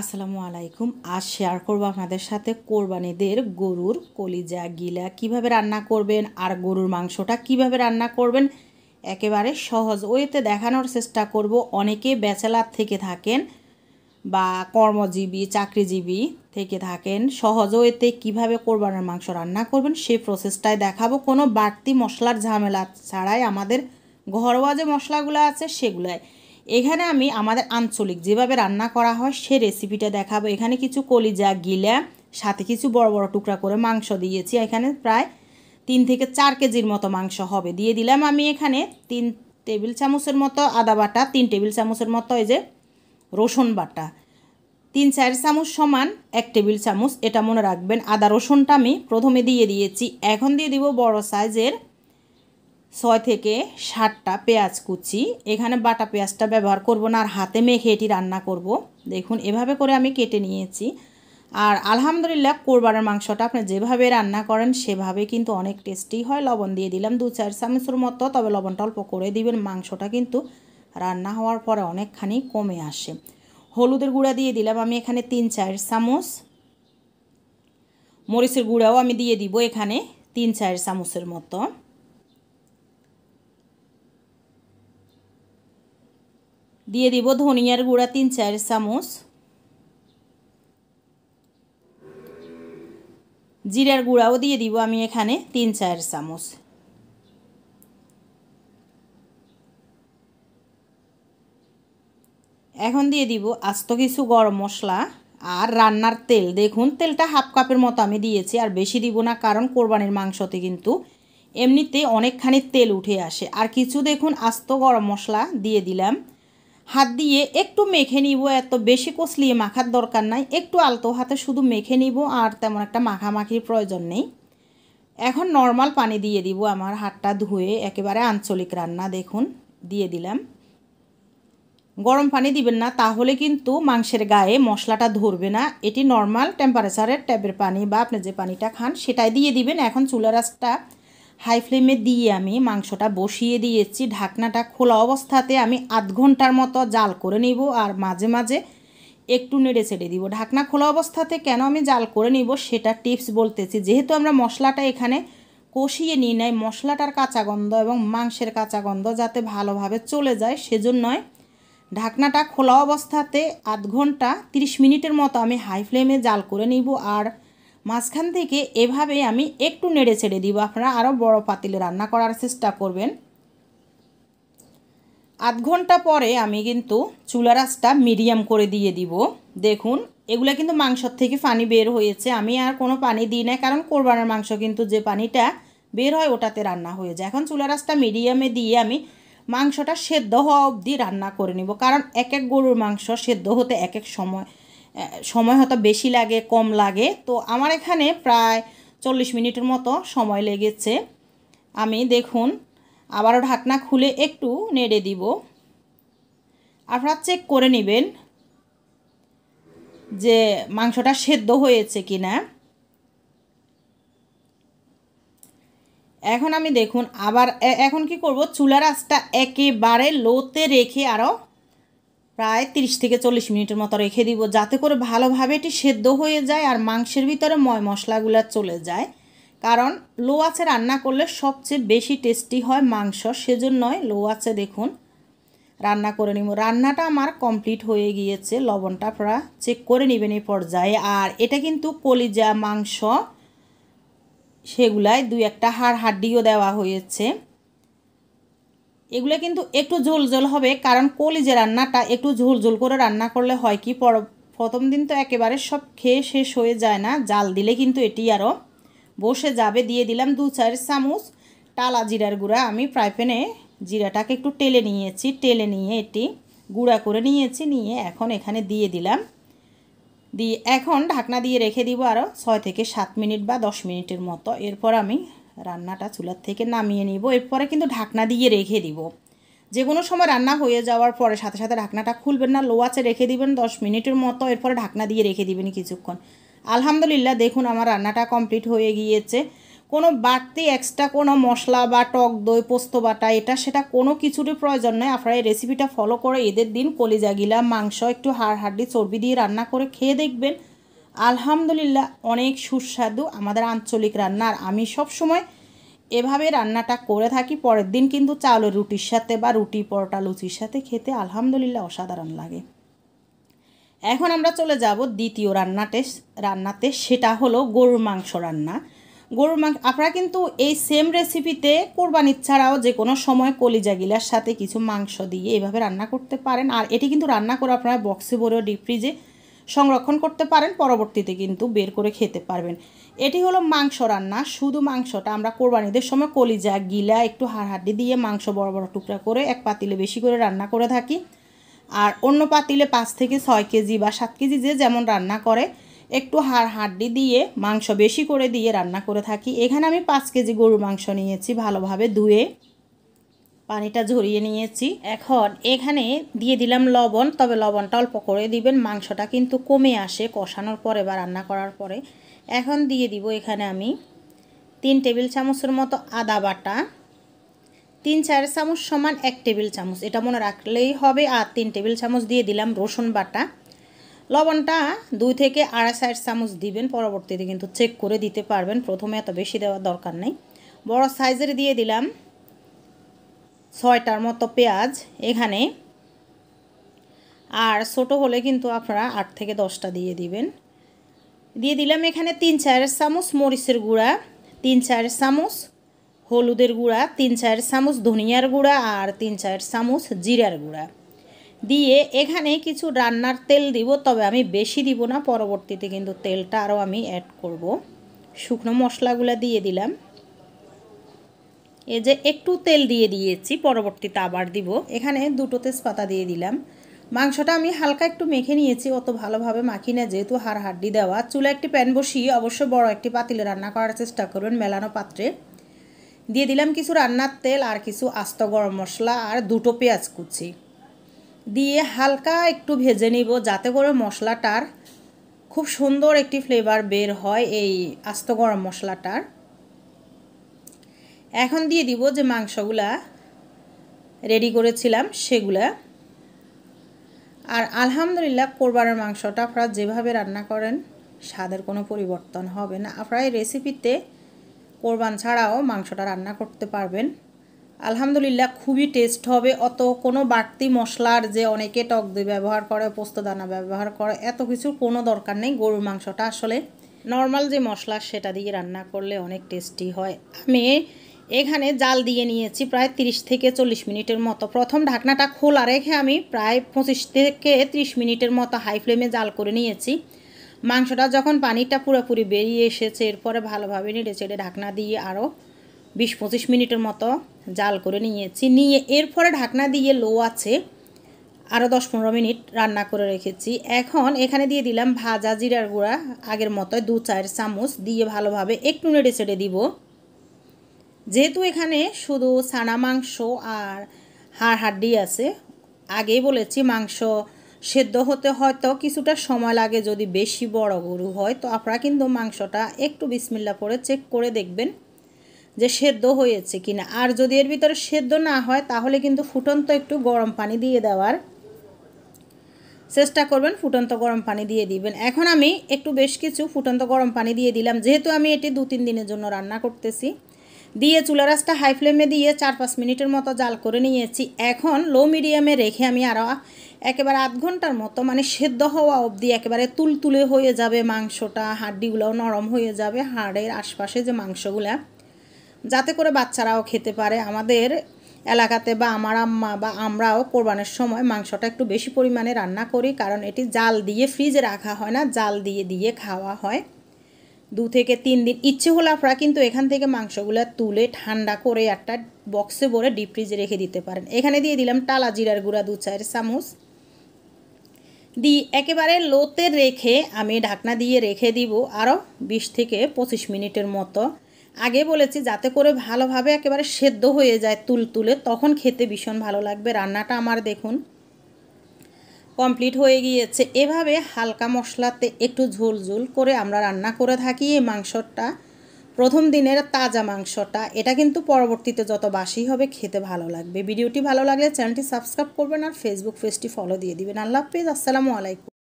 আসসালামু আলাইকুম আজ শেয়ার করব আপনাদের সাথে কোরবানিদের গরুর কলিজা গিলা কিভাবে রান্না করবেন আর গরুর মাংসটা কিভাবে রান্না করবেন একেবারে সহজ ওয়েতে দেখানোর চেষ্টা করব অনেকে ব্যাচেলার থেকে থাকেন বা কর্মজীবী চাকরিজীবী থেকে থাকেন সহজ ওয়েতে কীভাবে কোরবানির মাংস রান্না করবেন সেই প্রসেসটায় দেখাবো কোনো বাড়তি মশলার ঝামেলা ছাড়াই আমাদের ঘরোয়া যে মশলাগুলো আছে সেগুলাই এখানে আমি আমাদের আঞ্চলিক যেভাবে রান্না করা হয় সে রেসিপিটা দেখাবো এখানে কিছু কলিজা গিলা সাথে কিছু বড় বড় টুকরা করে মাংস দিয়েছি এখানে প্রায় তিন থেকে চার কেজির মতো মাংস হবে দিয়ে দিলাম আমি এখানে তিন টেবিল চামচের মতো আদা বাটা তিন টেবিল চামচের মতো এই যে রসুন বাটা তিন চার চামচ সমান এক টেবিল চামচ এটা মনে রাখবেন আদা রসুনটা আমি প্রথমে দিয়ে দিয়েছি এখন দিয়ে দিব বড় সাইজের ছয় থেকে সাতটা পেঁয়াজ কুচি এখানে বাটা পেঁয়াজটা ব্যবহার করব না আর হাতে মেখে এটি রান্না করব দেখুন এভাবে করে আমি কেটে নিয়েছি আর আলহামদুলিল্লাহ কোরবানের মাংসটা আপনি যেভাবে রান্না করেন সেভাবে কিন্তু অনেক টেস্টি হয় লবণ দিয়ে দিলাম দু চার চামচুর মতো তবে লবণটা অল্প করে দিবেন মাংসটা কিন্তু রান্না হওয়ার পরে অনেকখানি কমে আসে হলুদের গুঁড়া দিয়ে দিলাম আমি এখানে তিন চার চামচ মরিচের গুঁড়াও আমি দিয়ে দিব এখানে তিন চার চামচের মতো দিয়ে দিব ধনিয়ার গুঁড়া তিন চার চামচ জিরার গুঁড়াও দিয়ে দিব আমি এখানে তিন চার চামচ এখন দিয়ে দিব আস্ত কিছু গরম মশলা আর রান্নার তেল দেখুন তেলটা হাফ কাপের মতো আমি দিয়েছি আর বেশি দিব না কারণ কোরবানির মাংসতে কিন্তু এমনিতে অনেকখানি তেল উঠে আসে আর কিছু দেখুন আস্ত গরম মশলা দিয়ে দিলাম হাত দিয়ে একটু মেখে নিব এত বেশি কসলিয়ে মাখার দরকার নাই একটু আলতো হাতে শুধু মেখে নিব আর তেমন একটা মাখামাখির প্রয়োজন নেই এখন নর্মাল পানি দিয়ে দিব আমার হাতটা ধুয়ে একেবারে আঞ্চলিক রান্না দেখুন দিয়ে দিলাম গরম পানি দিবেন না তাহলে কিন্তু মাংসের গায়ে মশলাটা ধরবে না এটি নর্মাল টেম্পারেচারের ট্যাবের পানি বা আপনি যে পানিটা খান সেটাই দিয়ে দিবেন এখন চুলা রাসটা হাই ফ্লেমে দিয়ে আমি মাংসটা বসিয়ে দিয়েছি ঢাকনাটা খোলা অবস্থাতে আমি আধ ঘন্টার মতো জাল করে নিব আর মাঝে মাঝে একটু নেড়ে ছেড়ে দিব ঢাকনা খোলা অবস্থাতে কেন আমি জাল করে নিব সেটা টিপস বলতেছি যেহেতু আমরা মশলাটা এখানে কষিয়ে নিই নাই মশলাটার কাঁচা গন্ধ এবং মাংসের কাঁচা গন্ধ যাতে ভালোভাবে চলে যায় সেজন্যই ঢাকনাটা খোলা অবস্থাতে আধ ঘন্টা 30 মিনিটের মতো আমি হাই ফ্লেমে জাল করে নিব আর মাঝখান থেকে এভাবে আমি একটু নেড়ে ছেড়ে দিব আপনারা আরও বড় পাতিলে রান্না করার চেষ্টা করবেন আধ ঘন্টা পরে আমি কিন্তু চুলা রাসটা মিডিয়াম করে দিয়ে দিব দেখুন এগুলা কিন্তু মাংসর থেকে পানি বের হয়েছে আমি আর কোনো পানি দিই না কারণ কোরবানের মাংস কিন্তু যে পানিটা বের হয় ওটাতে রান্না হয়ে যায় এখন চুলা রাসটা মিডিয়ামে দিয়ে আমি মাংসটা সেদ্ধ হওয়া অবধি রান্না করে নিব কারণ এক এক গরুর মাংস সেদ্ধ হতে এক এক সময় সময় হয়তো বেশি লাগে কম লাগে তো আমার এখানে প্রায় চল্লিশ মিনিটের মতো সময় লেগেছে আমি দেখুন আবারও ঢাকনা খুলে একটু নেড়ে দিব আপনারা চেক করে নেবেন যে মাংসটা সেদ্ধ হয়েছে কি না এখন আমি দেখুন আবার এখন কি করব চুলার আঁচটা একেবারে লোতে রেখে আরও প্রায় তিরিশ থেকে চল্লিশ মিনিটের মতো রেখে দিব যাতে করে ভালোভাবে এটি সেদ্ধ হয়ে যায় আর মাংসের ভিতরে ময় মশলাগুলো চলে যায় কারণ লো আছে রান্না করলে সবচেয়ে বেশি টেস্টি হয় মাংস সেজন্যই লো আছে দেখুন রান্না করে নিব রান্নাটা আমার কমপ্লিট হয়ে গিয়েছে লবণটা পড়া চেক করে নেবেন এই পর্যায়ে আর এটা কিন্তু কলিজা মাংস সেগুলায় দুই একটা হাড় হাড্ডিও দেওয়া হয়েছে এগুলো কিন্তু একটু ঝোল ঝোল হবে কারণ যে রান্নাটা একটু ঝোল ঝোল করে রান্না করলে হয় কি পর প্রথম দিন তো একেবারে সব খেয়ে শেষ হয়ে যায় না জাল দিলে কিন্তু এটি আরও বসে যাবে দিয়ে দিলাম দু চার চামচ টালা জিরার গুঁড়া আমি ফ্রাই প্যানে জিরাটাকে একটু টেলে নিয়েছি টেলে নিয়ে এটি গুঁড়া করে নিয়েছি নিয়ে এখন এখানে দিয়ে দিলাম দিয়ে এখন ঢাকনা দিয়ে রেখে দিব আরও ছয় থেকে সাত মিনিট বা দশ মিনিটের মতো এরপর আমি রান্নাটা চুলার থেকে নামিয়ে নিব এরপরে কিন্তু ঢাকনা দিয়ে রেখে দিব যে কোনো সময় রান্না হয়ে যাওয়ার পরে সাথে সাথে ঢাকনাটা খুলবেন না লো আছে রেখে দিবেন দশ মিনিটের মতো এরপরে ঢাকনা দিয়ে রেখে দিবেন কিছুক্ষণ আলহামদুলিল্লাহ দেখুন আমার রান্নাটা কমপ্লিট হয়ে গিয়েছে কোনো বাড়তি এক্সট্রা কোনো মশলা বা টক দই পোস্ত বাটা এটা সেটা কোনো কিছুরই প্রয়োজন নয় আপনারা এই রেসিপিটা ফলো করে এদের দিন কলিজাগিলা মাংস একটু হাড় হাড্ডি চর্বি দিয়ে রান্না করে খেয়ে দেখবেন আলহামদুলিল্লাহ অনেক সুস্বাদু আমাদের আঞ্চলিক রান্নার আমি সব সময় এভাবে রান্নাটা করে থাকি পরের দিন কিন্তু চাউলের রুটির সাথে বা রুটি পরোটা লুচির সাথে খেতে আলহামদুলিল্লাহ অসাধারণ লাগে এখন আমরা চলে যাব দ্বিতীয় রান্নাতে রান্নাতে সেটা হলো গরুর মাংস রান্না গরুর মাংস আপনারা কিন্তু এই সেম রেসিপিতে কোরবানির ছাড়াও যে কোনো সময় কলিজা গিলার সাথে কিছু মাংস দিয়ে এভাবে রান্না করতে পারেন আর এটি কিন্তু রান্না করে আপনারা বক্সে ভরে ডিপ ফ্রিজে সংরক্ষণ করতে পারেন পরবর্তীতে কিন্তু বের করে খেতে পারবেন এটি হলো মাংস রান্না শুধু মাংসটা আমরা কোরবানিদের সময় কলিজা গিলা একটু হাড়হাড্ডি দিয়ে মাংস বড় বড় টুকরা করে এক পাতিলে বেশি করে রান্না করে থাকি আর অন্য পাতিলে পাঁচ থেকে ছয় কেজি বা সাত কেজি যে যেমন রান্না করে একটু হাড় হাড্ডি দিয়ে মাংস বেশি করে দিয়ে রান্না করে থাকি এখানে আমি পাঁচ কেজি গরুর মাংস নিয়েছি ভালোভাবে ধুয়ে পানিটা ঝরিয়ে নিয়েছি এখন এখানে দিয়ে দিলাম লবণ তবে লবণটা অল্প করে দিবেন মাংসটা কিন্তু কমে আসে কষানোর পরে বা রান্না করার পরে এখন দিয়ে দিব এখানে আমি তিন টেবিল চামচের মতো আদা বাটা তিন চার চামচ সমান এক টেবিল চামচ এটা মনে রাখলেই হবে আর তিন টেবিল চামচ দিয়ে দিলাম রসুন বাটা লবণটা দুই থেকে আড়াই সাইড চামচ দিবেন পরবর্তীতে কিন্তু চেক করে দিতে পারবেন প্রথমে এত বেশি দেওয়ার দরকার নেই বড় সাইজের দিয়ে দিলাম ছয়টার মতো পেঁয়াজ এখানে আর ছোট হলে কিন্তু আপনারা আট থেকে দশটা দিয়ে দিবেন দিয়ে দিলাম এখানে তিন চার চামচ মরিচের গুঁড়া তিন চার চামচ হলুদের গুঁড়া তিন চার চামচ ধনিয়ার গুঁড়া আর তিন চার চামচ জিরার গুঁড়া দিয়ে এখানে কিছু রান্নার তেল দিব তবে আমি বেশি দিব না পরবর্তীতে কিন্তু তেলটা আরও আমি অ্যাড করব শুকনো মশলাগুলো দিয়ে দিলাম এই যে একটু তেল দিয়ে দিয়েছি পরবর্তীতে আবার দিব এখানে দুটো তেজপাতা দিয়ে দিলাম মাংসটা আমি হালকা একটু মেখে নিয়েছি অত ভালোভাবে মাখি না যেহেতু হাড় হাড্ডি দেওয়া চুলা একটি প্যান বসিয়ে অবশ্য বড় একটি পাতিলে রান্না করার চেষ্টা করবেন মেলানো পাত্রে দিয়ে দিলাম কিছু রান্নার তেল আর কিছু আস্ত গরম মশলা আর দুটো পেঁয়াজ কুচি দিয়ে হালকা একটু ভেজে নিব যাতে করে মশলাটার খুব সুন্দর একটি ফ্লেভার বের হয় এই আস্ত গরম মশলাটার এখন দিয়ে দিব যে মাংসগুলা রেডি করেছিলাম সেগুলা আর আলহামদুলিল্লাহ কোরবানের মাংসটা আপনারা যেভাবে রান্না করেন স্বাদের কোনো পরিবর্তন হবে না আপনারা এই রেসিপিতে কোরবান ছাড়াও মাংসটা রান্না করতে পারবেন আলহামদুলিল্লাহ খুবই টেস্ট হবে অত কোনো বাড়তি মশলার যে অনেকে টক দই ব্যবহার করে পোস্তদানা ব্যবহার করে এত কিছুর কোনো দরকার নেই গরুর মাংসটা আসলে নর্মাল যে মশলা সেটা দিয়ে রান্না করলে অনেক টেস্টি হয় আমি এখানে জাল দিয়ে নিয়েছি প্রায় 30 থেকে চল্লিশ মিনিটের মতো প্রথম ঢাকনাটা খোলা রেখে আমি প্রায় পঁচিশ থেকে 30 মিনিটের মতো হাই ফ্লেমে জাল করে নিয়েছি মাংসটা যখন পানিটা পুরোপুরি বেরিয়ে এসেছে এরপরে ভালোভাবে নেড়ে চেড়ে ঢাকনা দিয়ে আরও বিশ পঁচিশ মিনিটের মতো জাল করে নিয়েছি নিয়ে এরপরে ঢাকনা দিয়ে লো আছে আরও দশ পনেরো মিনিট রান্না করে রেখেছি এখন এখানে দিয়ে দিলাম ভাজা জিরার গুঁড়া আগের মতো দু চার চামচ দিয়ে ভালোভাবে একটু নেড়ে চেড়ে দিব যেহেতু এখানে শুধু ছানা মাংস আর হাড় হাড্ডি আছে আগেই বলেছি মাংস সেদ্ধ হতে হয়তো কিছুটা সময় লাগে যদি বেশি বড় গরু হয় তো আপনারা কিন্তু মাংসটা একটু বিসমিল্লা পরে চেক করে দেখবেন যে সেদ্ধ হয়েছে কি না আর যদি এর ভিতরে সেদ্ধ না হয় তাহলে কিন্তু ফুটন্ত একটু গরম পানি দিয়ে দেওয়ার চেষ্টা করবেন ফুটন্ত গরম পানি দিয়ে দিবেন এখন আমি একটু বেশ কিছু ফুটন্ত গরম পানি দিয়ে দিলাম যেহেতু আমি এটি দু তিন দিনের জন্য রান্না করতেছি দিয়ে চুলা রাসটা হাই ফ্লেমে দিয়ে চার পাঁচ মিনিটের মতো জাল করে নিয়েছি এখন লো মিডিয়ামে রেখে আমি আরও একেবারে আধ ঘন্টার মতো মানে সেদ্ধ হওয়া অবধি একেবারে তুলতুলে হয়ে যাবে মাংসটা হাড্ডিগুলোও নরম হয়ে যাবে হাড়ের আশপাশে যে মাংসগুলা যাতে করে বাচ্চারাও খেতে পারে আমাদের এলাকাতে বা আমার আম্মা বা আমরাও কোরবানের সময় মাংসটা একটু বেশি পরিমাণে রান্না করি কারণ এটি জাল দিয়ে ফ্রিজে রাখা হয় না জাল দিয়ে দিয়ে খাওয়া হয় দু থেকে তিন দিন ইচ্ছে হলে আপনারা কিন্তু এখান থেকে মাংসগুলো তুলে ঠান্ডা করে একটা বক্সে ভরে ডিপ ফ্রিজে রেখে দিতে পারেন এখানে দিয়ে দিলাম টালা জিরার গুঁড়া দু চায়ের চামচ দিয়ে একেবারে লোতে রেখে আমি ঢাকনা দিয়ে রেখে দিব আরও বিশ থেকে পঁচিশ মিনিটের মতো আগে বলেছি যাতে করে ভালোভাবে একেবারে সেদ্ধ হয়ে যায় তুল তুলে তখন খেতে ভীষণ ভালো লাগবে রান্নাটা আমার দেখুন কমপ্লিট হয়ে গিয়েছে এভাবে হালকা মশলাতে একটু ঝোল ঝোল করে আমরা রান্না করে থাকি এই মাংসটা প্রথম দিনের তাজা মাংসটা এটা কিন্তু পরবর্তীতে যত বাসি হবে খেতে ভালো লাগবে ভিডিওটি ভালো লাগলে চ্যানেলটি সাবস্ক্রাইব করবেন আর ফেসবুক পেজটি ফলো দিয়ে দিবেন আল্লাহ হাফিজ আসসালামু আলাইকুম